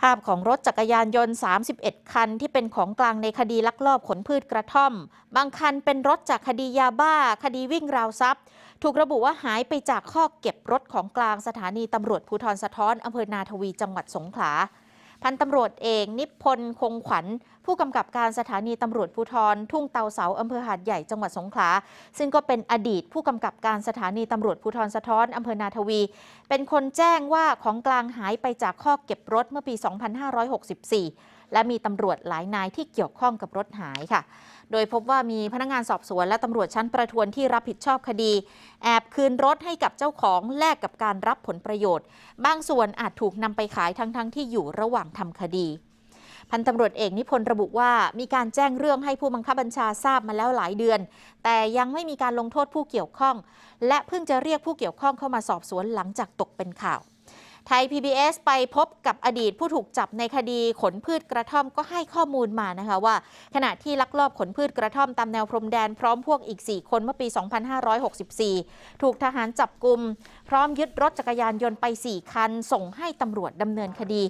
ภาพของรถจักรยานยนต์ 31 คันที่เป็นของกลางในคดีลักลอบขนพืชกระท่อม บางคันเป็นรถจากคดียาบ้า คดีวิ่งราวทรัพย์ ถูกระบุว่าหายไปจากข้อเก็บรถของกลางสถานีตำรวจ ภูทรสะท้อน อำเภอนาทวี จังหวัดสงขลาพันตำรวจเอกนิพนธ์คงขวัญ ผู้กำกับการสถานีตำรวจภูทรทุ่งเตาเสาอำเภอหาดใหญ่จังหวัดสงขลาซึ่งก็เป็นอดีตผู้กำกับการสถานีตำรวจภูทรสะท้อนอำเภอนาทวี เป็นคนแจ้งว่าของกลางหายไปจากข้อเก็บรถเมื่อปี 2564และมีตำรวจหลายนายที่เกี่ยวข้องกับรถหายค่ะ โดยพบว่ามีพนักงานสอบสวนและตำรวจชั้นประทวนที่รับผิดชอบคดี แอบคืนรถให้กับเจ้าของแลกกับการรับผลประโยชน์บางส่วนอาจถูกนำไปขายทั้งๆทที่อยู่ระหว่างทำคดี พันตำรวจเอกนิพนธ์ระบุว่ามีการแจ้งเรื่องให้ผู้บังคับบัญชาทราบมาแล้วหลายเดือน แต่ยังไม่มีการลงโทษผู้เกี่ยวข้อง และเพิ่งจะเรียกผู้เกี่ยวข้องเข้ามาสอบสวนหลังจากตกเป็นข่าวไทย PBS ไปพบกับอดีตผู้ถูกจับในคดีขนพืชกระท่อมก็ให้ข้อมูลมานะคะว่า ขณะที่ลักลอบขนพืชกระท่อมตามแนวพรมแดนพร้อมพวกอีก 4 คนเมื่อปี 2564 ถูกทหารจับกลุ่มพร้อมยึดรถจักรยานยนต์ไป 4 คัน ส่งให้ตำรวจดำเนินคดี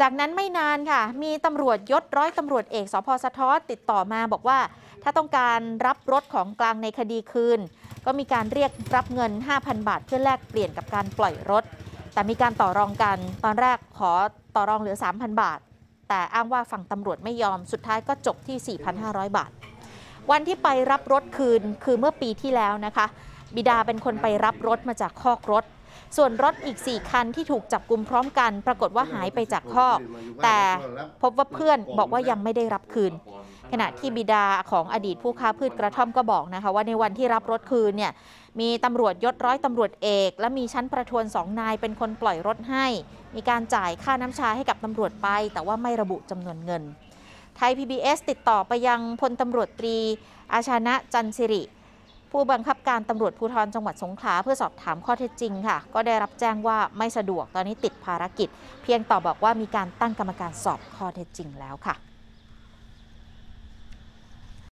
จากนั้นไม่นานค่ะ มีตำรวจยศร้อยตำรวจเอกสพสะท้อนติดต่อมาบอกว่า ถ้าต้องการรับรถของกลางในคดีคืน ก็มีการเรียกรับเงิน 5,000 บาท เพื่อแลกเปลี่ยนกับการปล่อยรถแต่มีการต่อรองกันตอนแรกขอต่อรองเหลือ 3,000 บาท แต่อ้างว่าฝั่งตำรวจไม่ยอม สุดท้ายก็จบที่ 4,500 บาท วันที่ไปรับรถคืนคือเมื่อปีที่แล้วนะคะ บิดาเป็นคนไปรับรถมาจากคอกรถ ส่วนรถอีก 4 คันที่ถูกจับกลุ่มพร้อมกัน ปรากฏว่าหายไปจากคอก แต่พบว่าเพื่อนบอกว่ายังไม่ได้รับคืนขณะที่บิดาของอดีตผู้ค้าพืชกระท่อมก็บอกนะคะ ว่าในวันที่รับรถคืนเนี่ยมีตำรวจยศร้อยตำรวจเอก และมีชั้นประทวนสองนายเป็นคนปล่อยรถให้ มีการจ่ายค่าน้ำชาให้กับตำรวจไป แต่ว่าไม่ระบุจำนวนเงิน ไทย PBS ติดต่อไปยังพลตำรวจตรี อาชานะจันสิริ ผู้บังคับการตำรวจภูธรจังหวัดสงขลาเพื่อสอบถามข้อเท็จจริงค่ะ ก็ได้รับแจ้งว่าไม่สะดวกตอนนี้ติดภารกิจ เพียงตอบบอกว่ามีการตั้งกรรมการสอบข้อเท็จจริงแล้วค่ะ